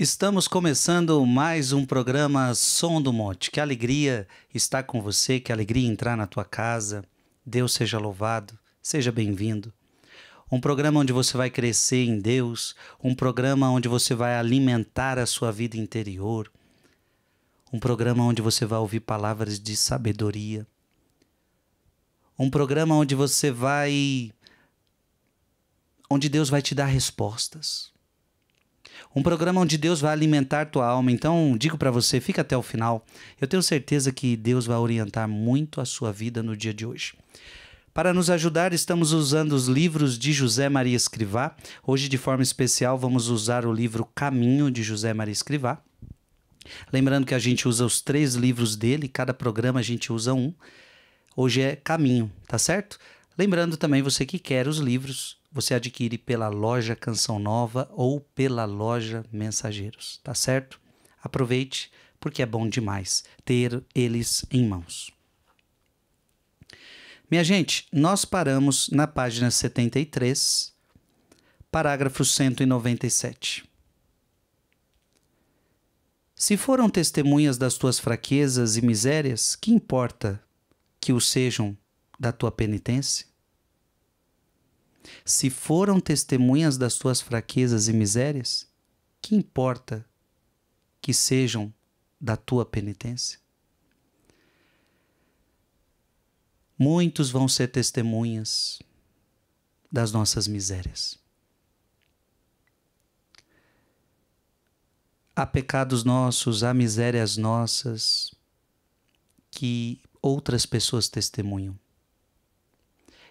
Estamos começando mais um programa Som do Monte. Que alegria estar com você, que alegria entrar na tua casa. Deus seja louvado, seja bem-vindo. Um programa onde você vai crescer em Deus, um programa onde você vai alimentar a sua vida interior, um programa onde você vai ouvir palavras de sabedoria, um programa onde você vai. onde Deus vai te dar respostas um programa onde Deus vai alimentar tua alma. Então, digo para você, fica até o final. Eu tenho certeza que Deus vai orientar muito a sua vida no dia de hoje. Para nos ajudar, estamos usando os livros de José Maria Escrivá. Hoje, de forma especial, vamos usar o livro Caminho de José Maria Escrivá. Lembrando que a gente usa os três livros dele, cada programa a gente usa um. Hoje é Caminho, tá certo? Lembrando também você que quer os livros você adquire pela loja Canção Nova ou pela loja Mensageiros, tá certo? Aproveite, porque é bom demais ter eles em mãos. Minha gente, nós paramos na página 73, parágrafo 197. Se foram testemunhas das tuas fraquezas e misérias, que importa que o sejam da tua penitência? Se foram testemunhas das suas fraquezas e misérias, que importa que sejam da tua penitência? Muitos vão ser testemunhas das nossas misérias. Há pecados nossos, há misérias nossas que outras pessoas testemunham.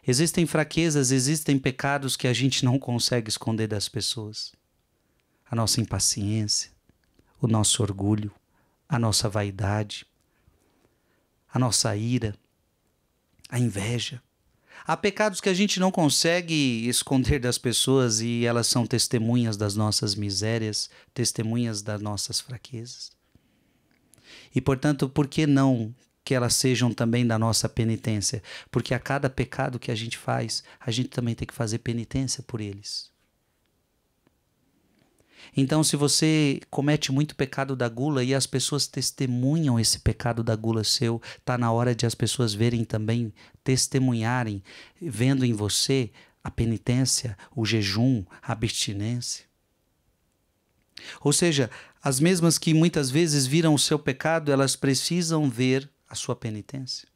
Existem fraquezas, existem pecados que a gente não consegue esconder das pessoas. A nossa impaciência, o nosso orgulho, a nossa vaidade, a nossa ira, a inveja. Há pecados que a gente não consegue esconder das pessoas e elas são testemunhas das nossas misérias, testemunhas das nossas fraquezas. E portanto, por que não que elas sejam também da nossa penitência, porque a cada pecado que a gente faz, a gente também tem que fazer penitência por eles. Então, se você comete muito pecado da gula e as pessoas testemunham esse pecado da gula seu, tá na hora de as pessoas verem também, testemunharem, vendo em você a penitência, o jejum, a abstinência. Ou seja, as mesmas que muitas vezes viram o seu pecado, elas precisam ver a sua penitência.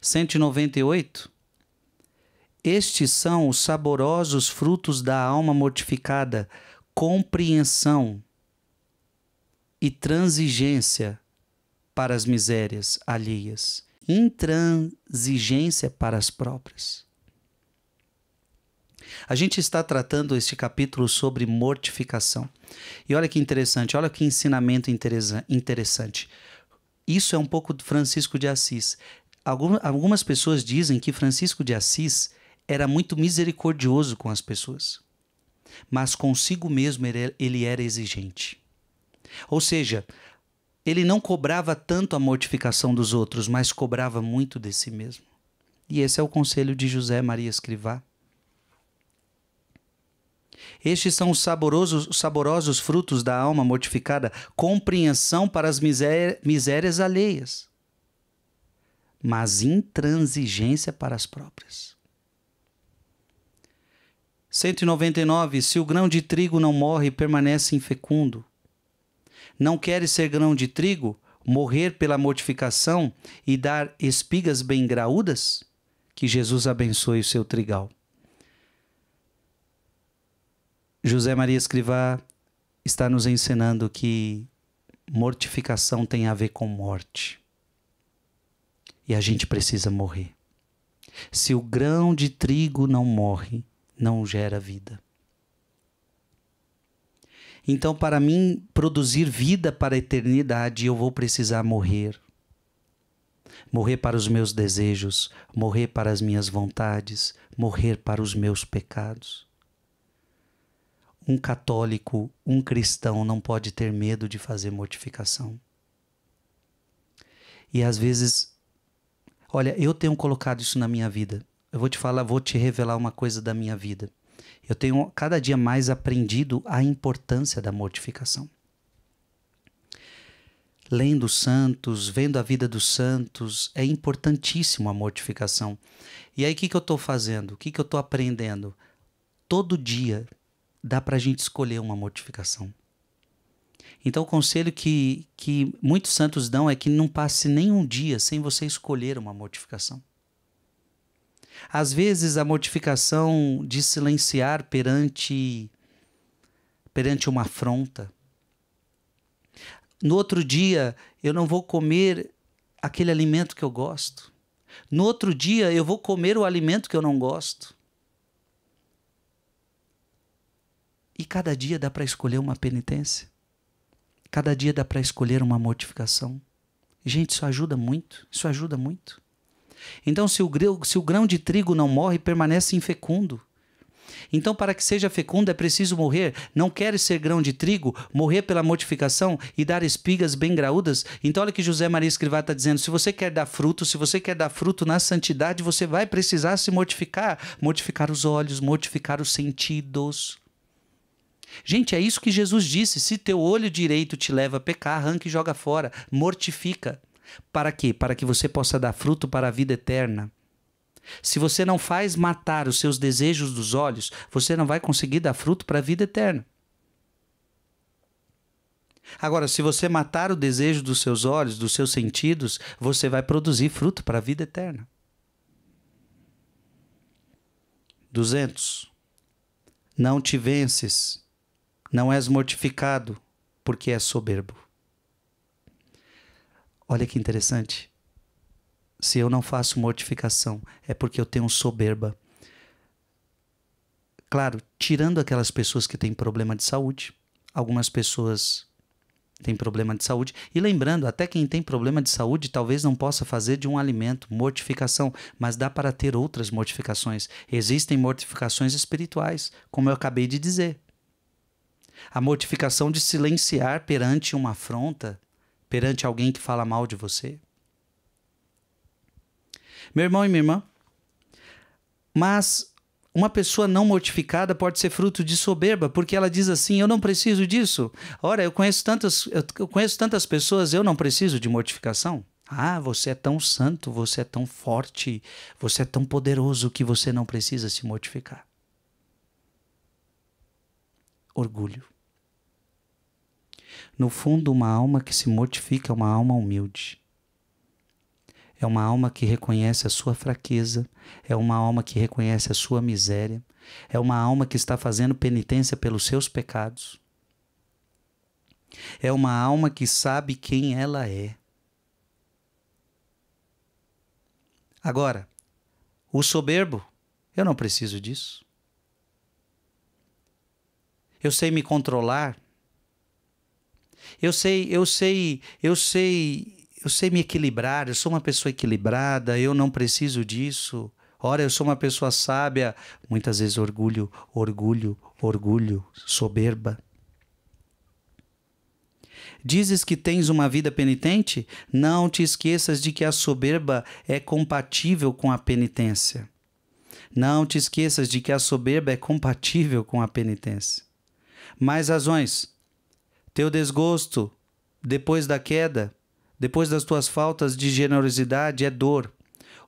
198. Estes são os saborosos frutos da alma mortificada, compreensão e transigência para as misérias alheias, intransigência para as próprias. A gente está tratando este capítulo sobre mortificação. E olha que interessante, olha que ensinamento interessante. Isso é um pouco Francisco de Assis. Algumas pessoas dizem que Francisco de Assis era muito misericordioso com as pessoas, mas consigo mesmo ele era exigente. Ou seja, ele não cobrava tanto a mortificação dos outros, mas cobrava muito de si mesmo. E esse é o conselho de José Maria Escrivá. Estes são os saborosos, saborosos frutos da alma mortificada, compreensão para as misérias alheias, mas intransigência para as próprias. 199. Se o grão de trigo não morre, permanece infecundo. Não queres ser grão de trigo, morrer pela mortificação e dar espigas bem graúdas? Que Jesus abençoe o seu trigal. José Maria Escrivá está nos ensinando que mortificação tem a ver com morte. E a gente precisa morrer. Se o grão de trigo não morre, não gera vida. Então, para mim produzir vida para a eternidade, eu vou precisar morrer. Morrer para os meus desejos, morrer para as minhas vontades, morrer para os meus pecados um católico, um cristão não pode ter medo de fazer mortificação. E às vezes, olha, eu tenho colocado isso na minha vida. Eu vou te falar, vou te revelar uma coisa da minha vida. Eu tenho cada dia mais aprendido a importância da mortificação. Lendo os santos, vendo a vida dos santos, é importantíssimo a mortificação. E aí o que, que eu estou fazendo? O que, que eu estou aprendendo? Todo dia dá para a gente escolher uma mortificação. Então, o conselho que, que muitos santos dão é que não passe nenhum dia sem você escolher uma mortificação. Às vezes, a mortificação de silenciar perante, perante uma afronta. No outro dia, eu não vou comer aquele alimento que eu gosto. No outro dia, eu vou comer o alimento que eu não gosto. E cada dia dá para escolher uma penitência. Cada dia dá para escolher uma mortificação. Gente, isso ajuda muito. Isso ajuda muito. Então, se o, grão, se o grão de trigo não morre, permanece infecundo. Então, para que seja fecundo, é preciso morrer. Não queres ser grão de trigo, morrer pela mortificação e dar espigas bem graúdas? Então, olha que José Maria Escrivá está dizendo: se você quer dar fruto, se você quer dar fruto na santidade, você vai precisar se mortificar. Mortificar os olhos, mortificar os sentidos, Gente, é isso que Jesus disse: se teu olho direito te leva a pecar, arranca e joga fora, mortifica. Para quê? Para que você possa dar fruto para a vida eterna. Se você não faz matar os seus desejos dos olhos, você não vai conseguir dar fruto para a vida eterna. Agora, se você matar o desejo dos seus olhos, dos seus sentidos, você vai produzir fruto para a vida eterna. 200. Não te vences não és mortificado, porque és soberbo. Olha que interessante. Se eu não faço mortificação, é porque eu tenho soberba. Claro, tirando aquelas pessoas que têm problema de saúde, algumas pessoas têm problema de saúde. E lembrando, até quem tem problema de saúde talvez não possa fazer de um alimento mortificação, mas dá para ter outras mortificações. Existem mortificações espirituais, como eu acabei de dizer. A mortificação de silenciar perante uma afronta, perante alguém que fala mal de você. Meu irmão e minha irmã, mas uma pessoa não mortificada pode ser fruto de soberba, porque ela diz assim: eu não preciso disso. Ora, eu conheço tantas, eu conheço tantas pessoas, eu não preciso de mortificação. Ah, você é tão santo, você é tão forte, você é tão poderoso que você não precisa se mortificar orgulho. No fundo, uma alma que se mortifica é uma alma humilde. É uma alma que reconhece a sua fraqueza, é uma alma que reconhece a sua miséria, é uma alma que está fazendo penitência pelos seus pecados. É uma alma que sabe quem ela é. Agora, o soberbo, eu não preciso disso. Eu sei me controlar. Eu sei, eu sei, eu sei, eu sei me equilibrar. Eu sou uma pessoa equilibrada, eu não preciso disso. Ora, eu sou uma pessoa sábia. Muitas vezes orgulho, orgulho, orgulho, soberba. Dizes que tens uma vida penitente? Não te esqueças de que a soberba é compatível com a penitência. Não te esqueças de que a soberba é compatível com a penitência. Mais razões. Teu desgosto depois da queda, depois das tuas faltas de generosidade, é dor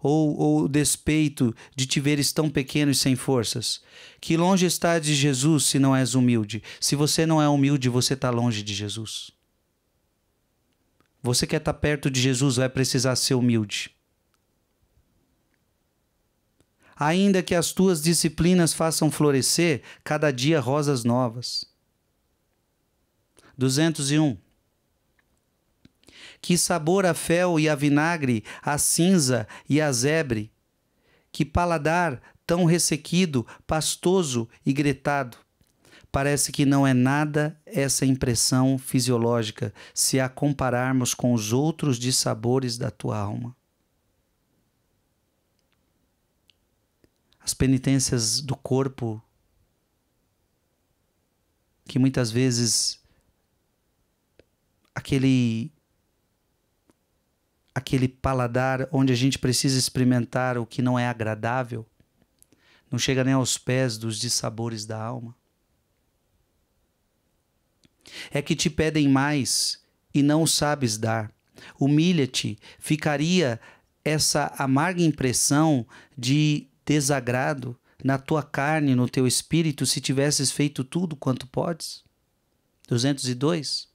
ou, o despeito de te veres tão pequeno e sem forças. Que longe estás de Jesus se não és humilde. Se você não é humilde, você está longe de Jesus. Você quer estar tá perto de Jesus, vai precisar ser humilde. Ainda que as tuas disciplinas façam florescer cada dia rosas novas. 201. Que sabor a fel e a vinagre, a cinza e a zebre. Que paladar tão ressequido, pastoso e gretado. Parece que não é nada essa impressão fisiológica se a compararmos com os outros dissabores da tua alma. As penitências do corpo, que muitas vezes aquele aquele paladar onde a gente precisa experimentar o que não é agradável, não chega nem aos pés dos dissabores da alma. É que te pedem mais e não sabes dar. Humilha-te, ficaria essa amarga impressão de desagrado na tua carne, no teu espírito, se tivesses feito tudo quanto podes. 202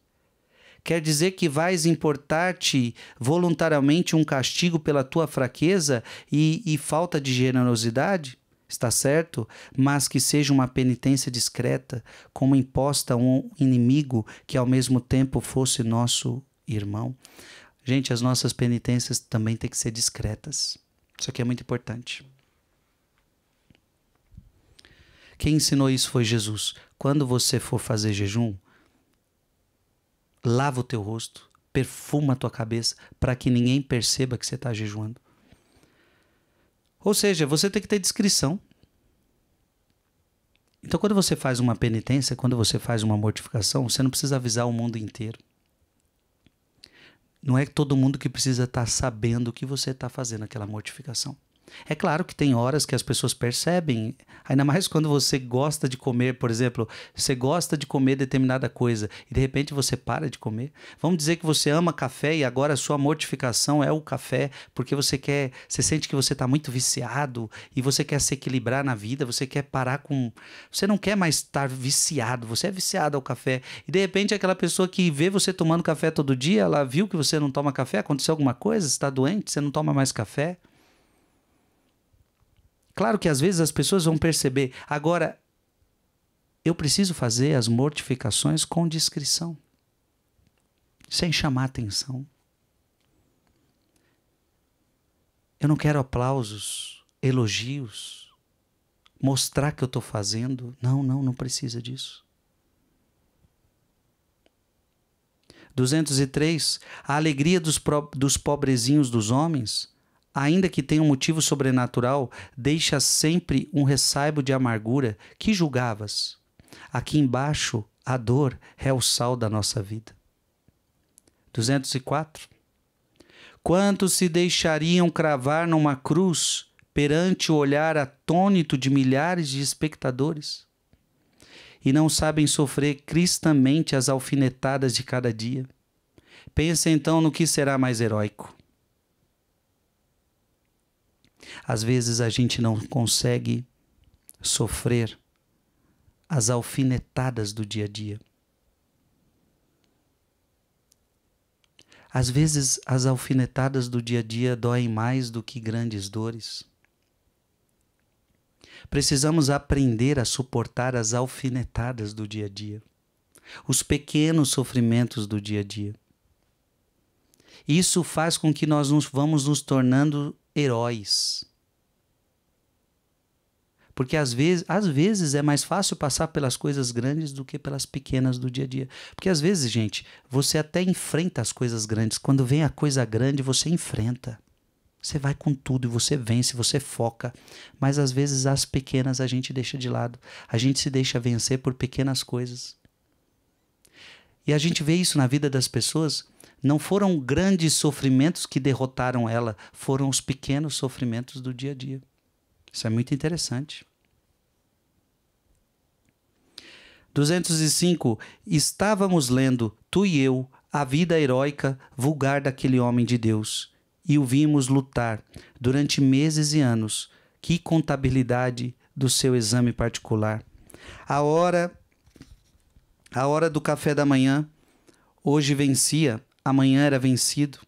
Quer dizer que vais importar-te voluntariamente um castigo pela tua fraqueza e, e falta de generosidade? está certo? Mas que seja uma penitência discreta, como imposta a um inimigo que ao mesmo tempo fosse nosso irmão. Gente, as nossas penitências também têm que ser discretas. Isso aqui é muito importante. Quem ensinou isso foi Jesus. Quando você for fazer jejum, lava o teu rosto, perfuma a tua cabeça, para que ninguém perceba que você está jejuando. Ou seja, você tem que ter discrição. Então, quando você faz uma penitência, quando você faz uma mortificação, você não precisa avisar o mundo inteiro. Não é todo mundo que precisa estar tá sabendo o que você está fazendo aquela mortificação. É claro que tem horas que as pessoas percebem, ainda mais quando você gosta de comer, por exemplo, você gosta de comer determinada coisa e de repente você para de comer. Vamos dizer que você ama café e agora a sua mortificação é o café, porque você quer, você sente que você está muito viciado e você quer se equilibrar na vida, você quer parar com. Você não quer mais estar viciado, você é viciado ao café. E de repente aquela pessoa que vê você tomando café todo dia, ela viu que você não toma café, aconteceu alguma coisa, está doente, você não toma mais café. Claro que às vezes as pessoas vão perceber. Agora, eu preciso fazer as mortificações com discrição, sem chamar atenção. Eu não quero aplausos, elogios, mostrar que eu estou fazendo. Não, não, não precisa disso. 203. A alegria dos, dos pobrezinhos dos homens ainda que tenha um motivo sobrenatural, deixa sempre um ressaibo de amargura que julgavas. Aqui embaixo, a dor é o sal da nossa vida. 204. Quantos se deixariam cravar numa cruz perante o olhar atônito de milhares de espectadores? E não sabem sofrer cristamente as alfinetadas de cada dia. Pensa então no que será mais heróico às vezes a gente não consegue sofrer as alfinetadas do dia a dia. Às vezes as alfinetadas do dia a dia doem mais do que grandes dores. Precisamos aprender a suportar as alfinetadas do dia a dia, os pequenos sofrimentos do dia a dia. Isso faz com que nós nos vamos nos tornando heróis. Porque às vezes, às vezes é mais fácil passar pelas coisas grandes do que pelas pequenas do dia a dia. Porque às vezes, gente, você até enfrenta as coisas grandes. Quando vem a coisa grande, você enfrenta. Você vai com tudo e você vence, você foca. Mas às vezes as pequenas a gente deixa de lado. A gente se deixa vencer por pequenas coisas. E a gente vê isso na vida das pessoas não foram grandes sofrimentos que derrotaram ela, foram os pequenos sofrimentos do dia a dia. Isso é muito interessante. 205. Estávamos lendo, tu e eu, a vida heróica vulgar daquele homem de Deus e o vimos lutar durante meses e anos. Que contabilidade do seu exame particular. A hora a hora do café da manhã hoje vencia amanhã era vencido.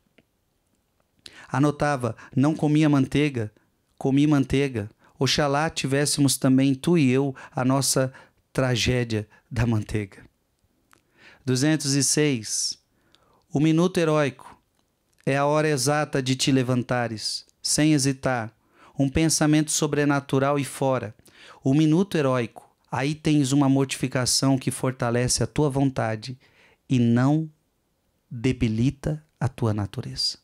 Anotava: não comia manteiga, comi manteiga. Oxalá tivéssemos também tu e eu a nossa tragédia da manteiga. 206. O minuto heróico é a hora exata de te levantares, sem hesitar, um pensamento sobrenatural e fora. O minuto heróico, aí tens uma mortificação que fortalece a tua vontade e não debilita a tua natureza.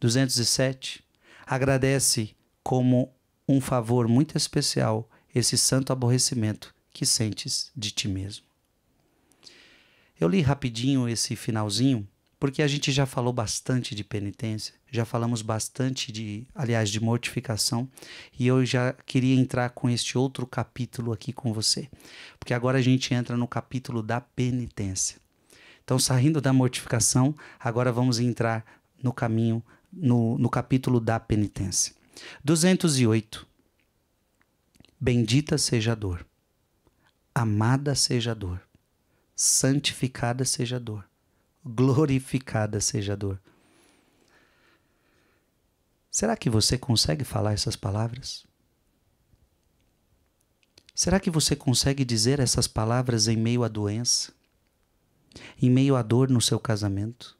207. Agradece como um favor muito especial esse santo aborrecimento que sentes de ti mesmo. Eu li rapidinho esse finalzinho, porque a gente já falou bastante de penitência, já falamos bastante de, aliás, de mortificação, e eu já queria entrar com este outro capítulo aqui com você, porque agora a gente entra no capítulo da penitência. Então, saindo da mortificação, agora vamos entrar no caminho, no, no capítulo da penitência. 208. Bendita seja a dor, amada seja a dor, santificada seja a dor, glorificada seja a dor. Será que você consegue falar essas palavras? Será que você consegue dizer essas palavras em meio à doença? em meio à dor no seu casamento,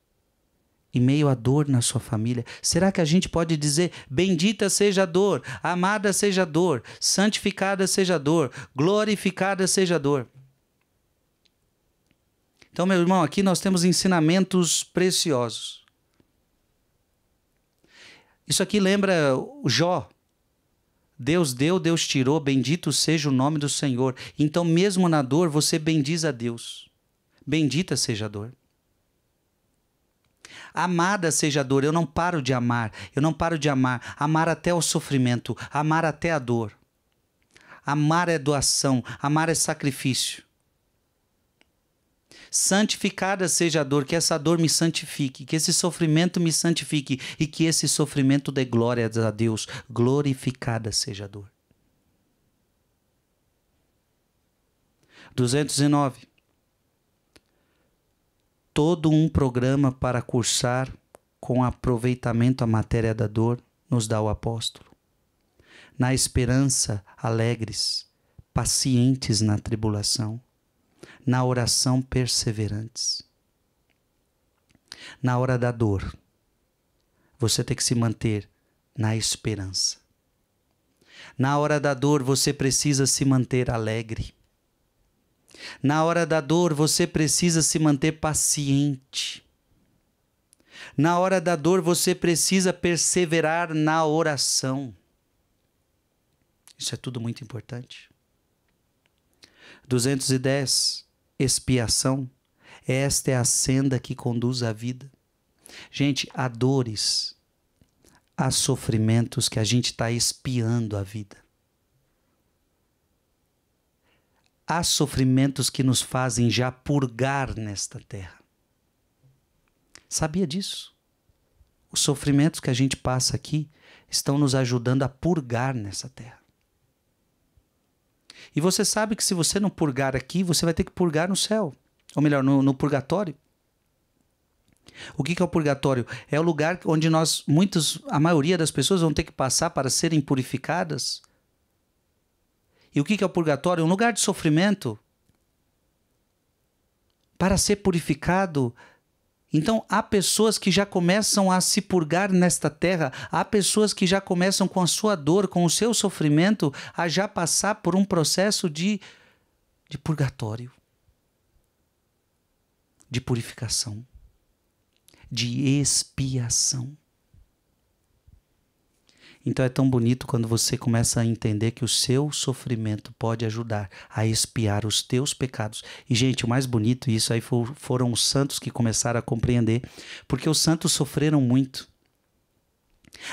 em meio à dor na sua família? Será que a gente pode dizer: bendita seja a dor, amada seja a dor, santificada seja a dor, glorificada seja a dor? Então, meu irmão, aqui nós temos ensinamentos preciosos. Isso aqui lembra Jó. Deus deu, Deus tirou, bendito seja o nome do Senhor. Então, mesmo na dor, você bendiz a Deus. Bendita seja a dor. Amada seja a dor, eu não paro de amar, eu não paro de amar, amar até o sofrimento, amar até a dor. Amar é doação, amar é sacrifício. Santificada seja a dor, que essa dor me santifique, que esse sofrimento me santifique e que esse sofrimento dê glórias a Deus. Glorificada seja a dor. 209 todo um programa para cursar com aproveitamento a matéria da dor, nos dá o apóstolo. Na esperança, alegres, pacientes na tribulação, na oração, perseverantes. Na hora da dor, você tem que se manter na esperança. Na hora da dor, você precisa se manter alegre. Na hora da dor, você precisa se manter paciente. Na hora da dor, você precisa perseverar na oração. Isso é tudo muito importante. 210, expiação. Esta é a senda que conduz à vida. Gente, há dores, há sofrimentos que a gente está espiando a vida. há sofrimentos que nos fazem já purgar nesta terra. Sabia disso? Os sofrimentos que a gente passa aqui estão nos ajudando a purgar nessa terra. E você sabe que se você não purgar aqui, você vai ter que purgar no céu ou melhor, no, no purgatório. O que, que é o purgatório? É o lugar onde nós, muitos, a maioria das pessoas vão ter que passar para serem purificadas e o que é o purgatório? Um lugar de sofrimento para ser purificado. Então, há pessoas que já começam a se purgar nesta terra, há pessoas que já começam com a sua dor, com o seu sofrimento, a já passar por um processo de, de purgatório, de purificação, de expiação. Então é tão bonito quando você começa a entender que o seu sofrimento pode ajudar a expiar os teus pecados. E, gente, o mais bonito, isso aí for, foram os santos que começaram a compreender, porque os santos sofreram muito.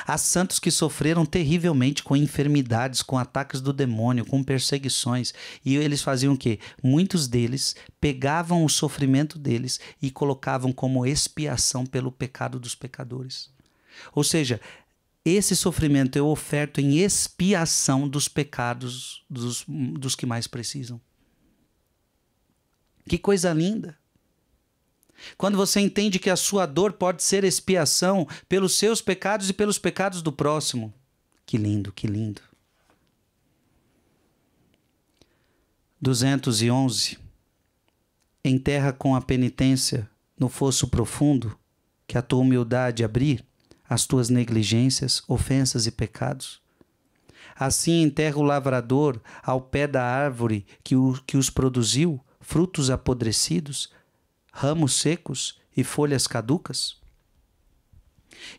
Há santos que sofreram terrivelmente com enfermidades, com ataques do demônio, com perseguições. E eles faziam o quê? Muitos deles pegavam o sofrimento deles e colocavam como expiação pelo pecado dos pecadores. Ou seja, esse sofrimento eu oferto em expiação dos pecados dos, dos que mais precisam. Que coisa linda! Quando você entende que a sua dor pode ser expiação pelos seus pecados e pelos pecados do próximo. Que lindo, que lindo. 211. Enterra com a penitência no fosso profundo que a tua humildade abrir as tuas negligências, ofensas e pecados. Assim enterra o lavrador ao pé da árvore que, o, que os produziu, frutos apodrecidos, ramos secos e folhas caducas.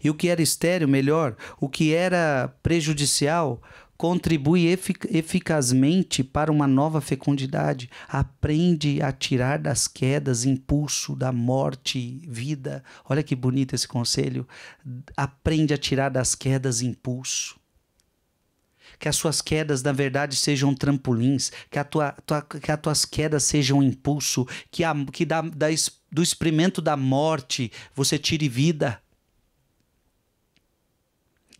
E o que era estéril, melhor, o que era prejudicial, contribui efic eficazmente para uma nova fecundidade, aprende a tirar das quedas impulso da morte vida. Olha que bonito esse conselho. Aprende a tirar das quedas impulso que as suas quedas, na verdade, sejam trampolins, que, a tua, tua, que as tuas quedas sejam impulso, que, a, que da, da, do experimento da morte você tire vida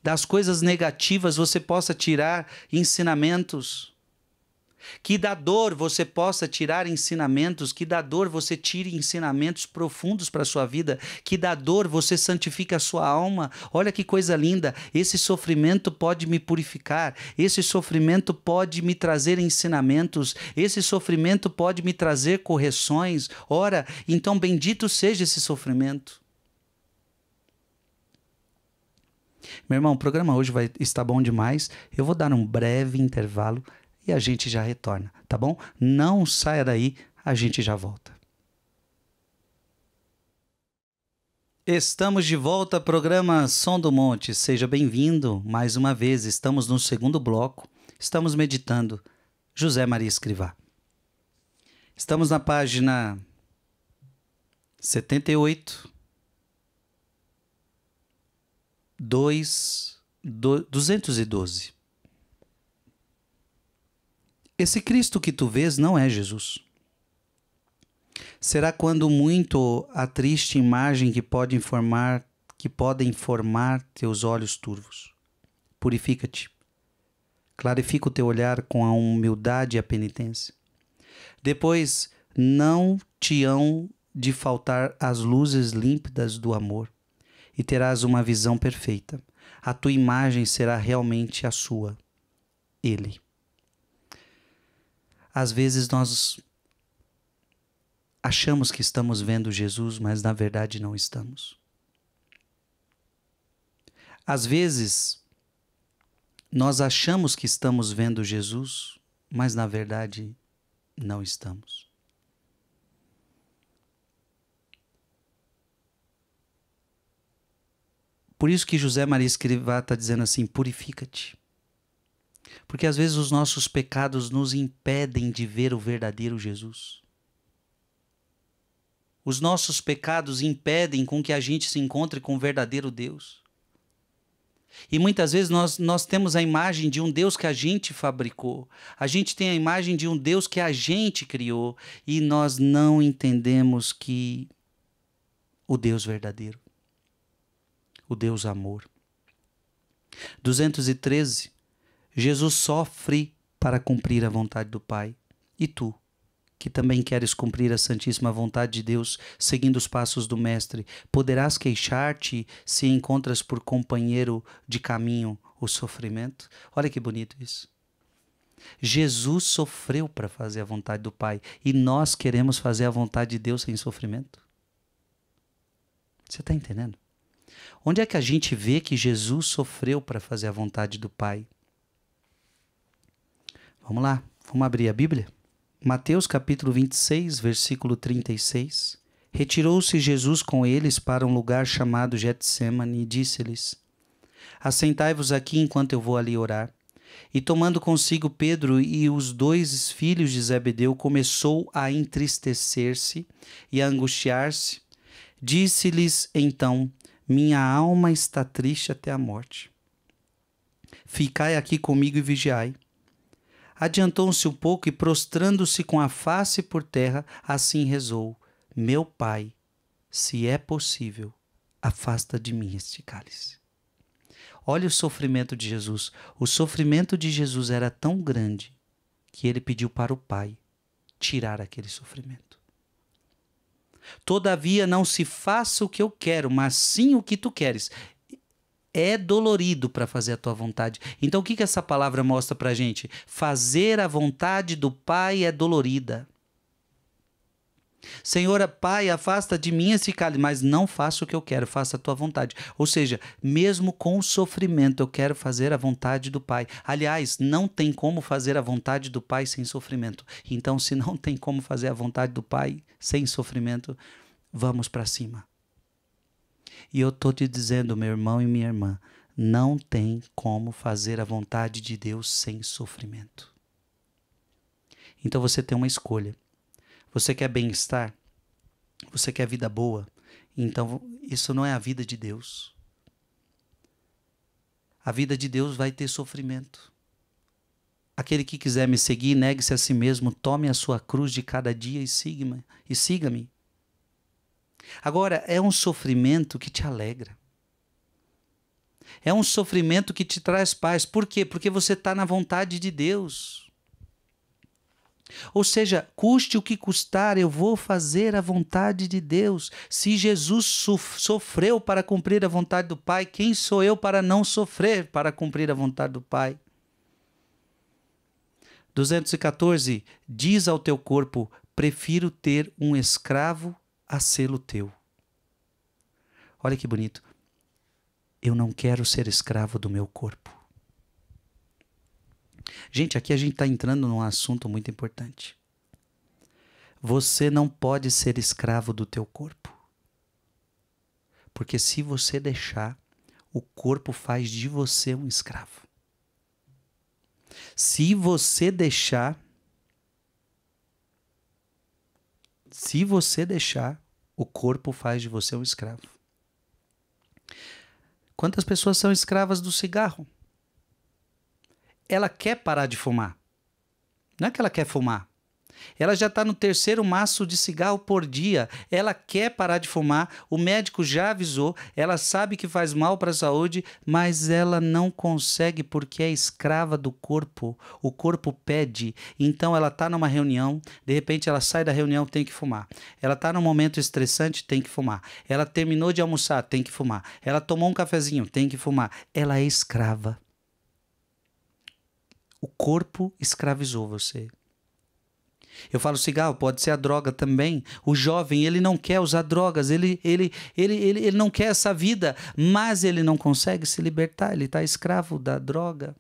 das coisas negativas você possa tirar ensinamentos. Que da dor você possa tirar ensinamentos, que da dor você tire ensinamentos profundos para a sua vida, que da dor você santifique a sua alma. Olha que coisa linda! Esse sofrimento pode me purificar, esse sofrimento pode me trazer ensinamentos, esse sofrimento pode me trazer correções. Ora, então bendito seja esse sofrimento. Meu irmão, o programa hoje vai estar bom demais. Eu vou dar um breve intervalo e a gente já retorna, tá bom? Não saia daí, a gente já volta. Estamos de volta ao programa Som do Monte. Seja bem-vindo mais uma vez. Estamos no segundo bloco. Estamos meditando José Maria Escrivá. Estamos na página 78 2, 212. Esse Cristo que tu vês não é Jesus. Será quando muito a triste imagem que pode informar que podem formar teus olhos turvos. Purifica-te. Clarifica o teu olhar com a humildade e a penitência. Depois não te hão de faltar as luzes límpidas do amor e terás uma visão perfeita. A tua imagem será realmente a sua, Ele. Às vezes nós achamos que estamos vendo Jesus, mas na verdade não estamos. Às vezes nós achamos que estamos vendo Jesus, mas na verdade não estamos. Por isso que José Maria Escrivá está dizendo assim: purifica-te. Porque às vezes os nossos pecados nos impedem de ver o verdadeiro Jesus. Os nossos pecados impedem com que a gente se encontre com o verdadeiro Deus. E muitas vezes nós, nós temos a imagem de um Deus que a gente fabricou, a gente tem a imagem de um Deus que a gente criou, e nós não entendemos que o Deus verdadeiro o Deus amor. 213. Jesus sofre para cumprir a vontade do Pai. E tu, que também queres cumprir a Santíssima Vontade de Deus, seguindo os passos do Mestre, poderás queixar-te se encontras por companheiro de caminho o sofrimento? Olha que bonito isso. Jesus sofreu para fazer a vontade do Pai e nós queremos fazer a vontade de Deus sem sofrimento? Você está entendendo? Onde é que a gente vê que Jesus sofreu para fazer a vontade do Pai? Vamos lá, vamos abrir a Bíblia? Mateus capítulo 26, versículo 36. Retirou-se Jesus com eles para um lugar chamado Getsemane e disse-lhes: Assentai-vos aqui enquanto eu vou ali orar. E tomando consigo Pedro e os dois filhos de Zebedeu, começou a entristecer-se e a angustiar-se. Disse-lhes então: minha alma está triste até a morte. Ficai aqui comigo e vigiai. Adiantou-se um pouco e, prostrando-se com a face por terra, assim rezou: Meu Pai, se é possível, afasta de mim este cálice. Olha o sofrimento de Jesus. O sofrimento de Jesus era tão grande que ele pediu para o Pai tirar aquele sofrimento. Todavia não se faça o que eu quero, mas sim o que tu queres. É dolorido para fazer a tua vontade. Então o que, que essa palavra mostra para gente? Fazer a vontade do Pai é dolorida. Senhor, Pai, afasta de mim esse cálice, mas não faça o que eu quero, faça a tua vontade. Ou seja, mesmo com o sofrimento, eu quero fazer a vontade do Pai. Aliás, não tem como fazer a vontade do Pai sem sofrimento. Então, se não tem como fazer a vontade do Pai sem sofrimento, vamos para cima. E eu tô te dizendo, meu irmão e minha irmã, não tem como fazer a vontade de Deus sem sofrimento. Então você tem uma escolha você quer bem-estar? Você quer vida boa? Então, isso não é a vida de Deus. A vida de Deus vai ter sofrimento. Aquele que quiser me seguir, negue-se a si mesmo, tome a sua cruz de cada dia e siga-me. E siga Agora, é um sofrimento que te alegra. É um sofrimento que te traz paz. Por quê? Porque você está na vontade de Deus. Ou seja, custe o que custar, eu vou fazer a vontade de Deus. Se Jesus sofreu para cumprir a vontade do Pai, quem sou eu para não sofrer para cumprir a vontade do Pai? 214 Diz ao teu corpo: prefiro ter um escravo a sê-lo teu. Olha que bonito. Eu não quero ser escravo do meu corpo. Gente, aqui a gente está entrando num assunto muito importante. Você não pode ser escravo do teu corpo. Porque se você deixar, o corpo faz de você um escravo. Se você deixar, se você deixar, o corpo faz de você um escravo. Quantas pessoas são escravas do cigarro? ela quer parar de fumar. Não é que ela quer fumar. Ela já está no terceiro maço de cigarro por dia. Ela quer parar de fumar. O médico já avisou. Ela sabe que faz mal para a saúde, mas ela não consegue porque é escrava do corpo. O corpo pede. Então ela está numa reunião. De repente ela sai da reunião, tem que fumar. Ela está num momento estressante, tem que fumar. Ela terminou de almoçar, tem que fumar. Ela tomou um cafezinho, tem que fumar. Ela é escrava. O corpo escravizou você. Eu falo cigarro, pode ser a droga também. O jovem, ele não quer usar drogas, ele, ele, ele, ele, ele não quer essa vida, mas ele não consegue se libertar, ele está escravo da droga.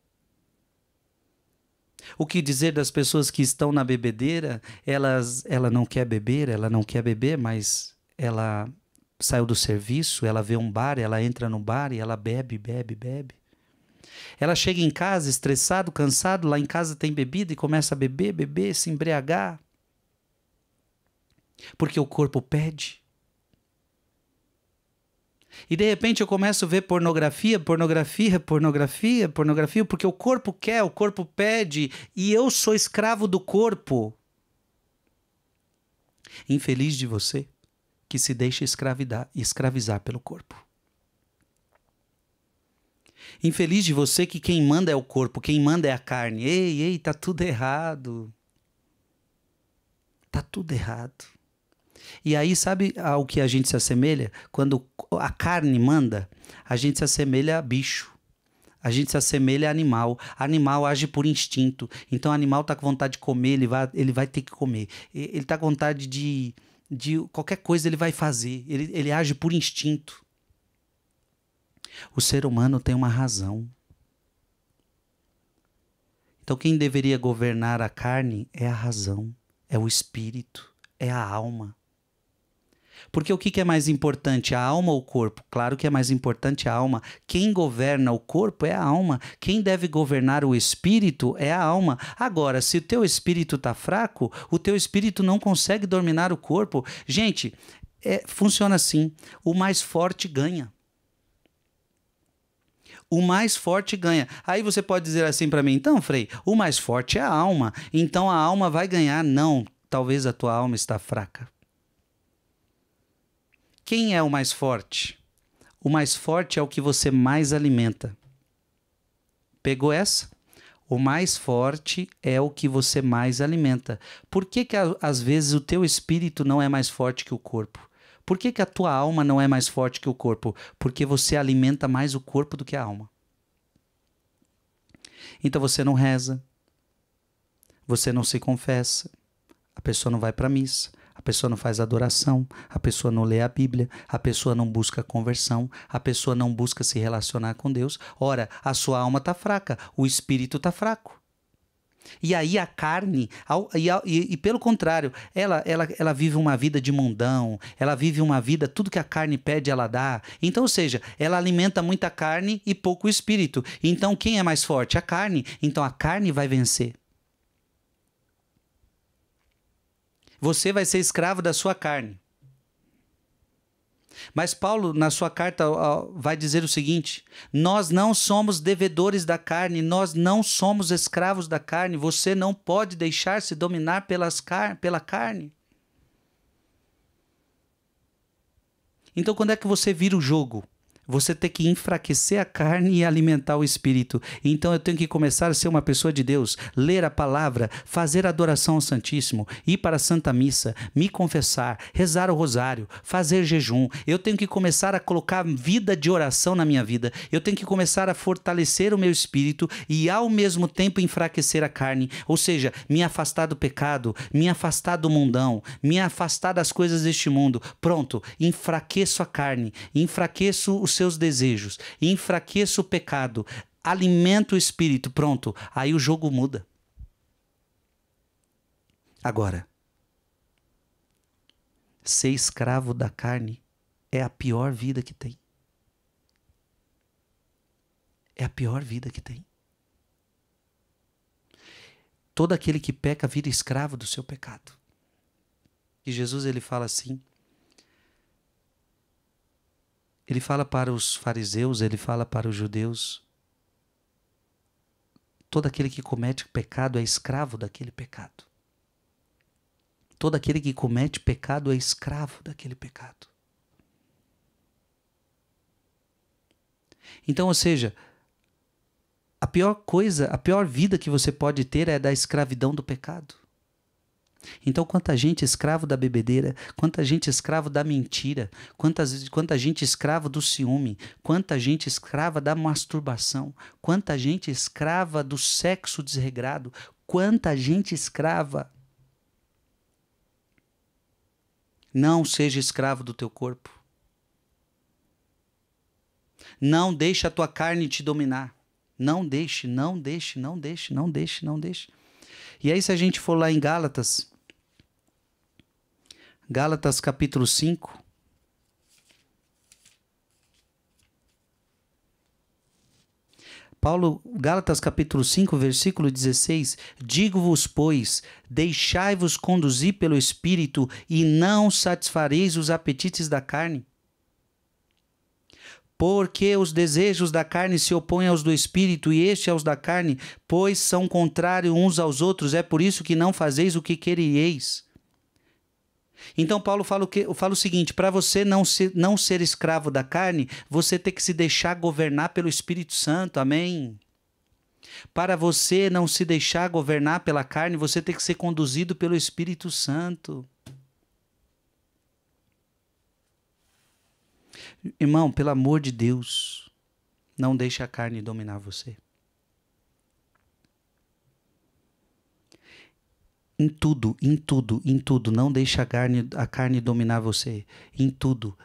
O que dizer das pessoas que estão na bebedeira? Elas, ela não quer beber, ela não quer beber, mas ela saiu do serviço, ela vê um bar, ela entra no bar e ela bebe, bebe, bebe. Ela chega em casa estressado, cansado, lá em casa tem bebida e começa a beber, beber, se embriagar. Porque o corpo pede. E de repente eu começo a ver pornografia, pornografia, pornografia, pornografia, porque o corpo quer, o corpo pede, e eu sou escravo do corpo. Infeliz de você que se deixa escravidar, escravizar pelo corpo. Infeliz de você que quem manda é o corpo, quem manda é a carne. Ei, ei, tá tudo errado. Tá tudo errado. E aí, sabe ao que a gente se assemelha? Quando a carne manda, a gente se assemelha a bicho. A gente se assemelha a animal. Animal age por instinto. Então, animal tá com vontade de comer, ele vai, ele vai ter que comer. Ele tá com vontade de, de. Qualquer coisa ele vai fazer. Ele, ele age por instinto. O ser humano tem uma razão. Então, quem deveria governar a carne é a razão, é o espírito, é a alma. Porque o que é mais importante, a alma ou o corpo? Claro que é mais importante a alma. Quem governa o corpo é a alma. Quem deve governar o espírito é a alma. Agora, se o teu espírito está fraco, o teu espírito não consegue dominar o corpo. Gente, é, funciona assim: o mais forte ganha o mais forte ganha. Aí você pode dizer assim para mim, então, Frei, o mais forte é a alma. Então a alma vai ganhar? Não, talvez a tua alma está fraca. Quem é o mais forte? O mais forte é o que você mais alimenta. Pegou essa? O mais forte é o que você mais alimenta. Por que, que às vezes o teu espírito não é mais forte que o corpo? Por que, que a tua alma não é mais forte que o corpo? Porque você alimenta mais o corpo do que a alma. Então você não reza, você não se confessa, a pessoa não vai para a missa, a pessoa não faz adoração, a pessoa não lê a Bíblia, a pessoa não busca conversão, a pessoa não busca se relacionar com Deus. Ora, a sua alma está fraca, o espírito está fraco. E aí a carne, ao, e, ao, e, e, pelo contrário, ela, ela, ela vive uma vida de mundão, ela vive uma vida, tudo que a carne pede, ela dá. Então, ou seja, ela alimenta muita carne e pouco espírito. Então, quem é mais forte? A carne. Então, a carne vai vencer. Você vai ser escravo da sua carne. Mas Paulo, na sua carta, vai dizer o seguinte: Nós não somos devedores da carne, nós não somos escravos da carne, você não pode deixar-se dominar pelas car pela carne. Então, quando é que você vira o jogo? você tem que enfraquecer a carne e alimentar o espírito. Então eu tenho que começar a ser uma pessoa de Deus, ler a palavra, fazer adoração ao Santíssimo, ir para a Santa Missa, me confessar, rezar o rosário, fazer jejum. Eu tenho que começar a colocar vida de oração na minha vida. Eu tenho que começar a fortalecer o meu espírito e ao mesmo tempo enfraquecer a carne, ou seja, me afastar do pecado, me afastar do mundão, me afastar das coisas deste mundo. Pronto, enfraqueço a carne, enfraqueço o seus desejos, enfraqueça o pecado, alimenta o espírito, pronto, aí o jogo muda. Agora, ser escravo da carne é a pior vida que tem. É a pior vida que tem. Todo aquele que peca vira escravo do seu pecado. E Jesus ele fala assim: ele fala para os fariseus, ele fala para os judeus. Todo aquele que comete pecado é escravo daquele pecado. Todo aquele que comete pecado é escravo daquele pecado. Então, ou seja, a pior coisa, a pior vida que você pode ter é da escravidão do pecado. Então, quanta gente escravo da bebedeira, quanta gente escravo da mentira, quantas, quanta gente escravo do ciúme, quanta gente escrava da masturbação, quanta gente escrava do sexo desregrado, quanta gente escrava. Não seja escravo do teu corpo. Não deixe a tua carne te dominar. Não deixe, não deixe, não deixe, não deixe, não deixe. E aí, se a gente for lá em Gálatas, Gálatas capítulo 5. Paulo, Gálatas capítulo 5, versículo 16, digo-vos, pois, deixai-vos conduzir pelo Espírito e não satisfareis os apetites da carne. Porque os desejos da carne se opõem aos do Espírito e este aos da carne, pois são contrários uns aos outros, é por isso que não fazeis o que querieis. Então Paulo fala o, que, fala o seguinte: para você não, se, não ser escravo da carne, você tem que se deixar governar pelo Espírito Santo. Amém? Para você não se deixar governar pela carne, você tem que ser conduzido pelo Espírito Santo. Irmão, pelo amor de Deus, não deixe a carne dominar você. Em tudo, em tudo, em tudo. Não deixe a carne, a carne dominar você. Em tudo.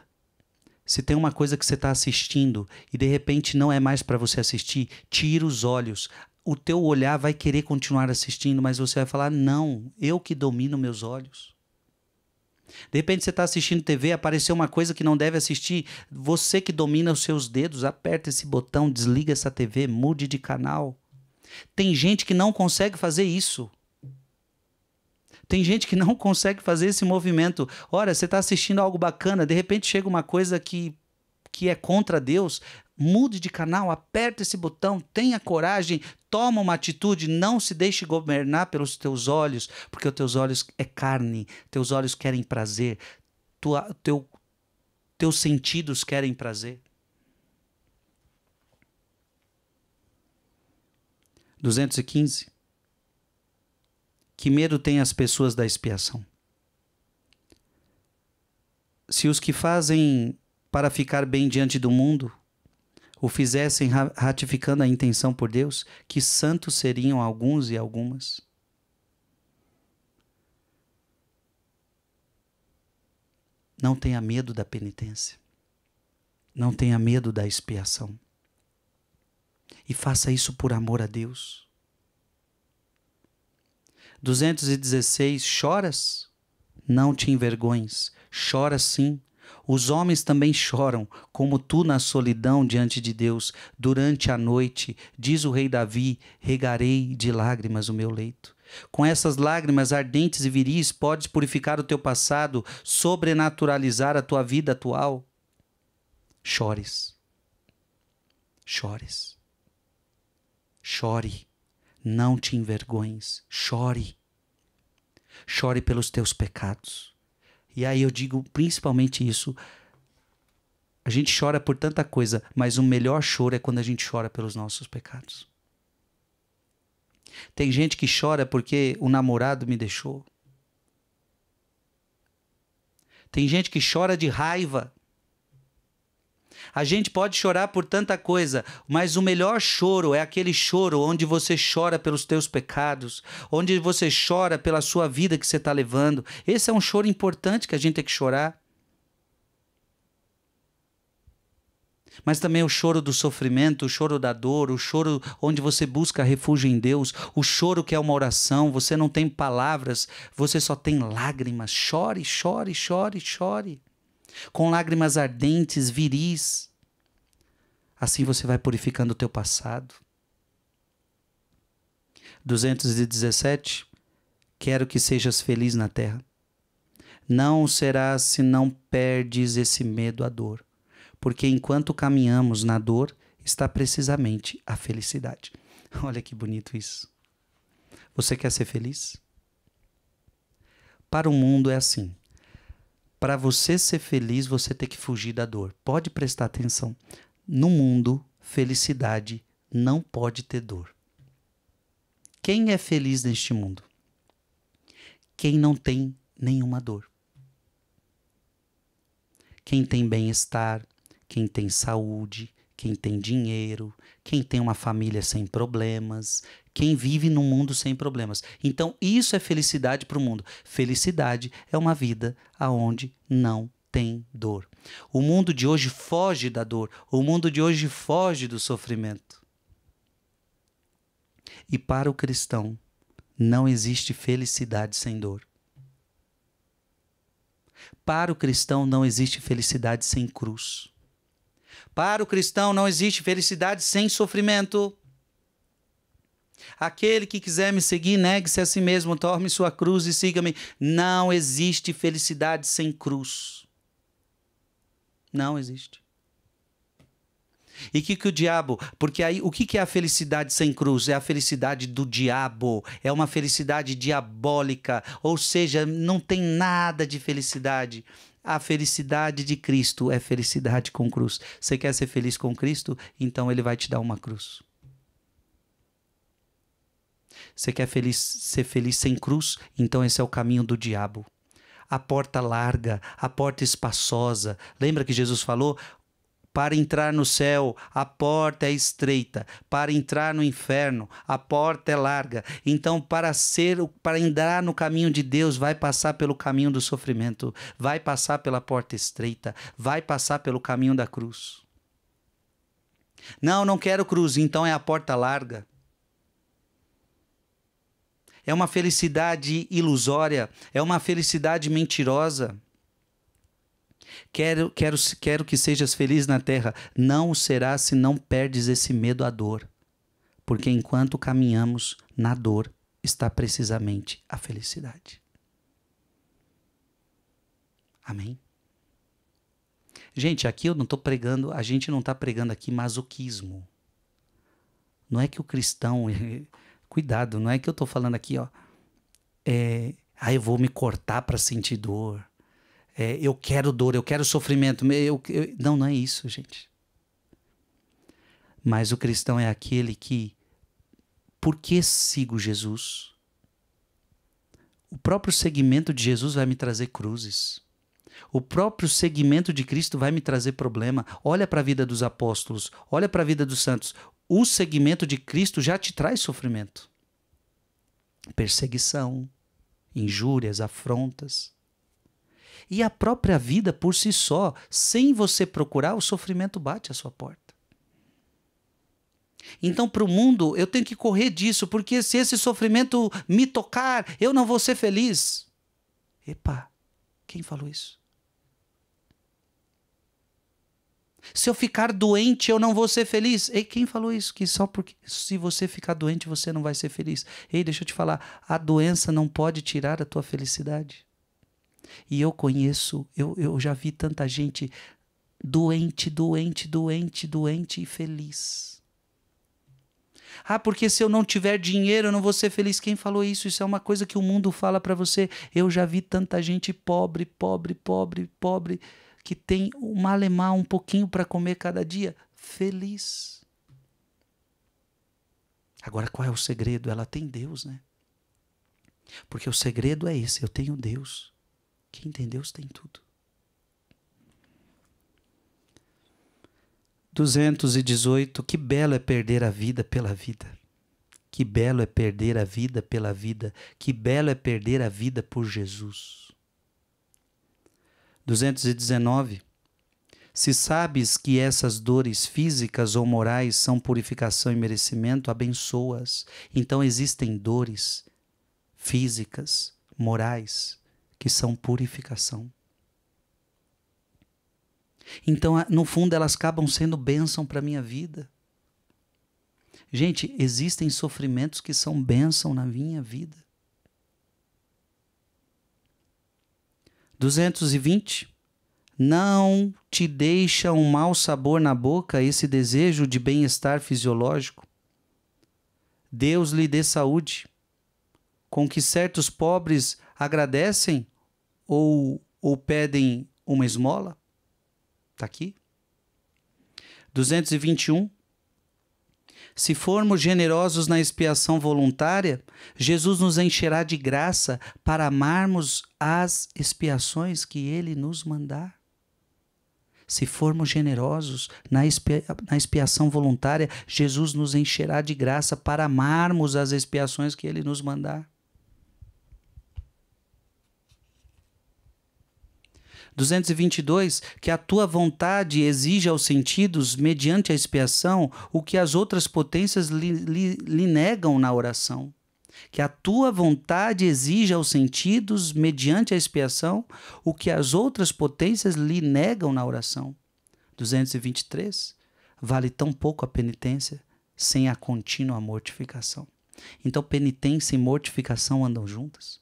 Se tem uma coisa que você está assistindo e de repente não é mais para você assistir, tira os olhos. O teu olhar vai querer continuar assistindo, mas você vai falar: não, eu que domino meus olhos. De repente você está assistindo TV, apareceu uma coisa que não deve assistir. Você que domina os seus dedos, aperta esse botão, desliga essa TV, mude de canal. Tem gente que não consegue fazer isso. Tem gente que não consegue fazer esse movimento. Ora, você está assistindo algo bacana, de repente chega uma coisa que, que é contra Deus. Mude de canal, aperta esse botão, tenha coragem, toma uma atitude, não se deixe governar pelos teus olhos, porque os teus olhos é carne, teus olhos querem prazer, tua, teu, teus sentidos querem prazer. 215 que medo têm as pessoas da expiação? Se os que fazem para ficar bem diante do mundo o fizessem ratificando a intenção por Deus, que santos seriam alguns e algumas. Não tenha medo da penitência. Não tenha medo da expiação. E faça isso por amor a Deus. 216 Choras? Não te envergonhes, chora sim. Os homens também choram, como tu na solidão diante de Deus, durante a noite, diz o rei Davi: regarei de lágrimas o meu leito. Com essas lágrimas ardentes e viris, podes purificar o teu passado, sobrenaturalizar a tua vida atual. Chores. Chores. Chore. Não te envergonhes, chore. Chore pelos teus pecados. E aí eu digo principalmente isso. A gente chora por tanta coisa, mas o melhor choro é quando a gente chora pelos nossos pecados. Tem gente que chora porque o namorado me deixou. Tem gente que chora de raiva a gente pode chorar por tanta coisa, mas o melhor choro é aquele choro onde você chora pelos teus pecados, onde você chora pela sua vida que você está levando. Esse é um choro importante que a gente tem que chorar. mas também o choro do sofrimento, o choro da dor, o choro onde você busca refúgio em Deus, o choro que é uma oração, você não tem palavras, você só tem lágrimas. Chore, chore, chore, chore com lágrimas ardentes, viris. Assim você vai purificando o teu passado. 217. Quero que sejas feliz na terra. Não será se não perdes esse medo à dor, porque enquanto caminhamos na dor, está precisamente a felicidade. Olha que bonito isso. Você quer ser feliz? Para o mundo é assim para você ser feliz, você tem que fugir da dor. Pode prestar atenção. No mundo, felicidade não pode ter dor. Quem é feliz neste mundo? Quem não tem nenhuma dor. Quem tem bem-estar, quem tem saúde, quem tem dinheiro, quem tem uma família sem problemas, quem vive num mundo sem problemas. Então, isso é felicidade para o mundo. Felicidade é uma vida aonde não tem dor. O mundo de hoje foge da dor, o mundo de hoje foge do sofrimento. E para o cristão, não existe felicidade sem dor. Para o cristão, não existe felicidade sem cruz. Para o cristão, não existe felicidade sem sofrimento. Aquele que quiser me seguir, negue-se a si mesmo, torne sua cruz e siga-me. Não existe felicidade sem cruz. Não existe. E o que, que o diabo? Porque aí o que, que é a felicidade sem cruz? É a felicidade do diabo. É uma felicidade diabólica. Ou seja, não tem nada de felicidade. A felicidade de Cristo é felicidade com cruz. Você quer ser feliz com Cristo? Então ele vai te dar uma cruz. Você quer feliz, ser feliz sem cruz? Então esse é o caminho do diabo. A porta larga, a porta espaçosa. Lembra que Jesus falou? Para entrar no céu, a porta é estreita. Para entrar no inferno, a porta é larga. Então, para ser, para entrar no caminho de Deus, vai passar pelo caminho do sofrimento, vai passar pela porta estreita, vai passar pelo caminho da cruz. Não, não quero cruz, então é a porta larga é uma felicidade ilusória, é uma felicidade mentirosa. Quero, quero, quero que sejas feliz na terra. Não o se não perdes esse medo à dor. Porque enquanto caminhamos na dor, está precisamente a felicidade. Amém? Gente, aqui eu não estou pregando, a gente não está pregando aqui masoquismo. Não é que o cristão Cuidado, não é que eu estou falando aqui, ó. É, ah, eu vou me cortar para sentir dor. É, eu quero dor, eu quero sofrimento. Eu, eu, não, não é isso, gente. Mas o cristão é aquele que, por que sigo Jesus? O próprio segmento de Jesus vai me trazer cruzes. O próprio segmento de Cristo vai me trazer problema. Olha para a vida dos apóstolos, olha para a vida dos santos o segmento de Cristo já te traz sofrimento. Perseguição, injúrias, afrontas. E a própria vida por si só, sem você procurar, o sofrimento bate à sua porta. Então, para o mundo, eu tenho que correr disso, porque se esse sofrimento me tocar, eu não vou ser feliz. Epa, quem falou isso? Se eu ficar doente, eu não vou ser feliz. Ei, quem falou isso? Que só porque se você ficar doente, você não vai ser feliz. Ei, deixa eu te falar, a doença não pode tirar a tua felicidade. E eu conheço, eu, eu já vi tanta gente doente, doente, doente, doente e feliz. Ah, porque se eu não tiver dinheiro, eu não vou ser feliz. Quem falou isso? Isso é uma coisa que o mundo fala para você. Eu já vi tanta gente pobre, pobre, pobre, pobre, que tem um alemão um pouquinho para comer cada dia, feliz. Agora, qual é o segredo? Ela tem Deus, né? Porque o segredo é esse: eu tenho Deus. Quem tem Deus tem tudo. 218. Que belo é perder a vida pela vida. Que belo é perder a vida pela vida. Que belo é perder a vida por Jesus. 219. Se sabes que essas dores físicas ou morais são purificação e merecimento, abençoas. Então existem dores físicas, morais, que são purificação. Então, no fundo, elas acabam sendo bênção para a minha vida. Gente, existem sofrimentos que são bênção na minha vida. 220. Não te deixa um mau sabor na boca esse desejo de bem-estar fisiológico? Deus lhe dê saúde, com que certos pobres agradecem ou, ou pedem uma esmola? Está aqui. 221. Se formos generosos na expiação voluntária, Jesus nos encherá de graça para amarmos as expiações que ele nos mandar. Se formos generosos na, expia na expiação voluntária, Jesus nos encherá de graça para amarmos as expiações que ele nos mandar. 222, que a tua vontade exige aos sentidos, mediante a expiação, o que as outras potências lhe, lhe, lhe negam na oração que a tua vontade exige aos sentidos, mediante a expiação, o que as outras potências lhe negam na oração. 223. Vale tão pouco a penitência sem a contínua mortificação. Então, penitência e mortificação andam juntas.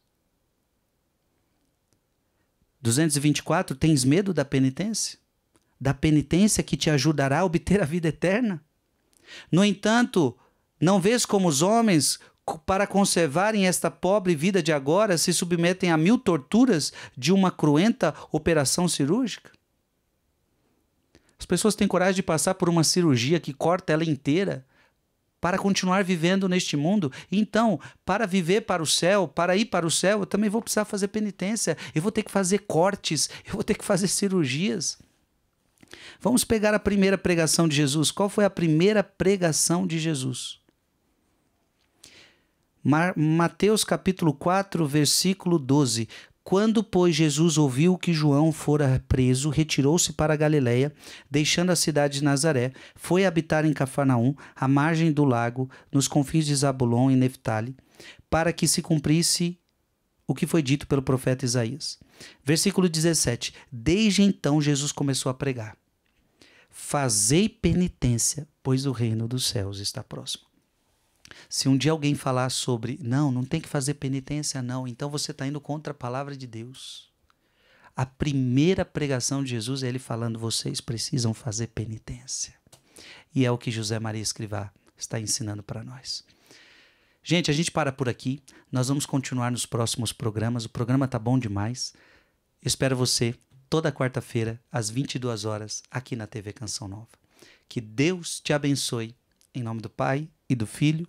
224, tens medo da penitência? Da penitência que te ajudará a obter a vida eterna? No entanto, não vês como os homens, para conservarem esta pobre vida de agora, se submetem a mil torturas de uma cruenta operação cirúrgica? As pessoas têm coragem de passar por uma cirurgia que corta ela inteira para continuar vivendo neste mundo. Então, para viver para o céu, para ir para o céu, eu também vou precisar fazer penitência, eu vou ter que fazer cortes, eu vou ter que fazer cirurgias. Vamos pegar a primeira pregação de Jesus. Qual foi a primeira pregação de Jesus? Mateus capítulo 4, versículo 12. Quando, pois, Jesus ouviu que João fora preso, retirou-se para Galiléia, deixando a cidade de Nazaré, foi habitar em Cafarnaum, à margem do lago, nos confins de Zabulon e Neftali, para que se cumprisse o que foi dito pelo profeta Isaías. Versículo 17. Desde então Jesus começou a pregar: Fazei penitência, pois o reino dos céus está próximo. Se um dia alguém falar sobre, não, não tem que fazer penitência, não, então você está indo contra a palavra de Deus. A primeira pregação de Jesus é ele falando, vocês precisam fazer penitência. E é o que José Maria Escrivá está ensinando para nós. Gente, a gente para por aqui. Nós vamos continuar nos próximos programas. O programa tá bom demais. Espero você toda quarta-feira às 22 horas aqui na TV Canção Nova. Que Deus te abençoe em nome do Pai e do Filho